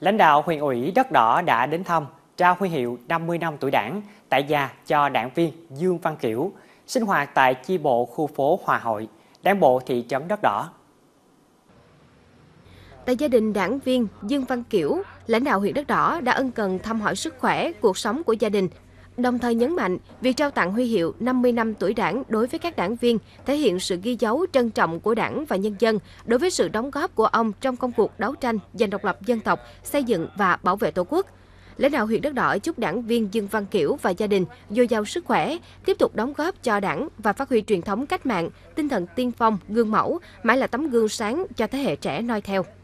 Lãnh đạo huyện ủy Đất Đỏ đã đến thăm, trao huy hiệu 50 năm tuổi đảng tại gia cho đảng viên Dương Văn Kiểu, sinh hoạt tại chi bộ khu phố Hòa Hội, đảng bộ thị trấn Đất Đỏ. Tại gia đình đảng viên Dương Văn Kiểu, lãnh đạo huyện Đất Đỏ đã ân cần thăm hỏi sức khỏe, cuộc sống của gia đình Đồng thời nhấn mạnh, việc trao tặng huy hiệu 50 năm tuổi đảng đối với các đảng viên thể hiện sự ghi dấu trân trọng của đảng và nhân dân đối với sự đóng góp của ông trong công cuộc đấu tranh giành độc lập dân tộc, xây dựng và bảo vệ Tổ quốc. Lãnh đạo huyện Đất Đỏ chúc đảng viên Dương Văn Kiểu và gia đình dồi dào sức khỏe, tiếp tục đóng góp cho đảng và phát huy truyền thống cách mạng, tinh thần tiên phong, gương mẫu, mãi là tấm gương sáng cho thế hệ trẻ noi theo.